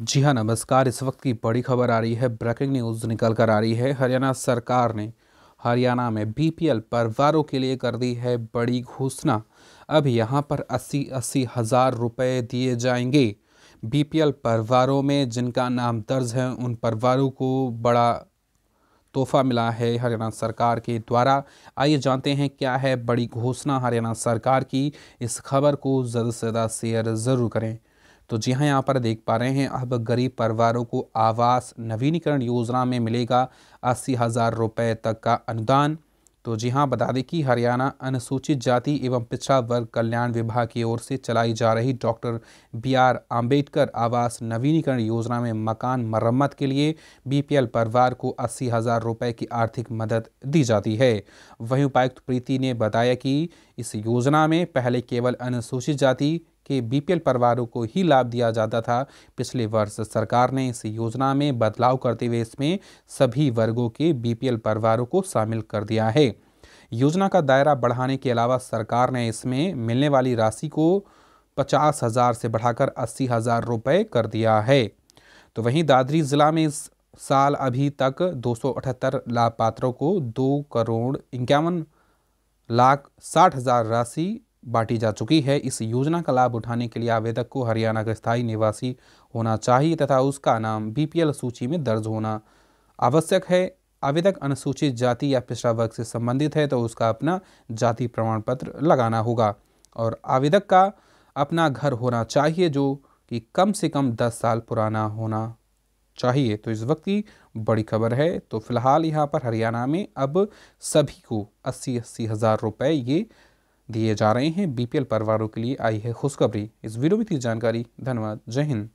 जी हाँ नमस्कार इस वक्त की बड़ी खबर आ रही है ब्रेकिंग न्यूज़ निकल कर आ रही है हरियाणा सरकार ने हरियाणा में बीपीएल परिवारों के लिए कर दी है बड़ी घोषणा अब यहाँ पर अस्सी अस्सी हज़ार रुपये दिए जाएंगे बीपीएल परिवारों में जिनका नाम दर्ज है उन परिवारों को बड़ा तोहफा मिला है हरियाणा सरकार के द्वारा आइए जानते हैं क्या है बड़ी घोषणा हरियाणा सरकार की इस खबर को ज़्यादा से ज़्यादा शेयर ज़रूर करें तो जी हाँ यहाँ पर देख पा रहे हैं अब गरीब परिवारों को आवास नवीनीकरण योजना में मिलेगा अस्सी हज़ार रुपये तक का अनुदान तो जी हाँ बता दें कि हरियाणा अनुसूचित जाति एवं पिछड़ा वर्ग कल्याण विभाग की ओर से चलाई जा रही डॉक्टर बी आर आम्बेडकर आवास नवीनीकरण योजना में मकान मरम्मत के लिए बीपीएल परिवार को अस्सी हज़ार रुपये की आर्थिक मदद दी जाती है वहीं उपायुक्त प्रीति ने बताया कि इस योजना में पहले केवल अनुसूचित जाति के बीपीएल परिवारों को ही लाभ दिया जाता था पिछले वर्ष सरकार ने इस योजना में बदलाव करते हुए इसमें सभी वर्गों के बीपीएल परिवारों को शामिल कर दिया है योजना का दायरा बढ़ाने के अलावा सरकार ने इसमें मिलने वाली राशि को पचास हज़ार से बढ़ाकर अस्सी हज़ार रुपये कर दिया है तो वहीं दादरी ज़िला में इस साल अभी तक दो लाभ लाभपात्रों को दो करोड़ इक्यावन लाख साठ हज़ार राशि बांटी जा चुकी है इस योजना का लाभ उठाने के लिए आवेदक को हरियाणा का स्थायी निवासी होना चाहिए तथा उसका नाम बीपीएल सूची में दर्ज होना आवश्यक है आवेदक अनुसूचित जाति या पिछड़ा वर्ग से संबंधित है तो उसका अपना जाति प्रमाण पत्र लगाना होगा और आवेदक का अपना घर होना चाहिए जो कि कम से कम दस साल पुराना होना चाहिए तो इस वक्त की बड़ी खबर है तो फिलहाल यहाँ पर हरियाणा में अब सभी को अस्सी अस्सी हज़ार रुपये ये दिए जा रहे हैं बीपीएल परिवारों के लिए आई है खुशखबरी इस वीडियो में थी जानकारी धन्यवाद जय हिंद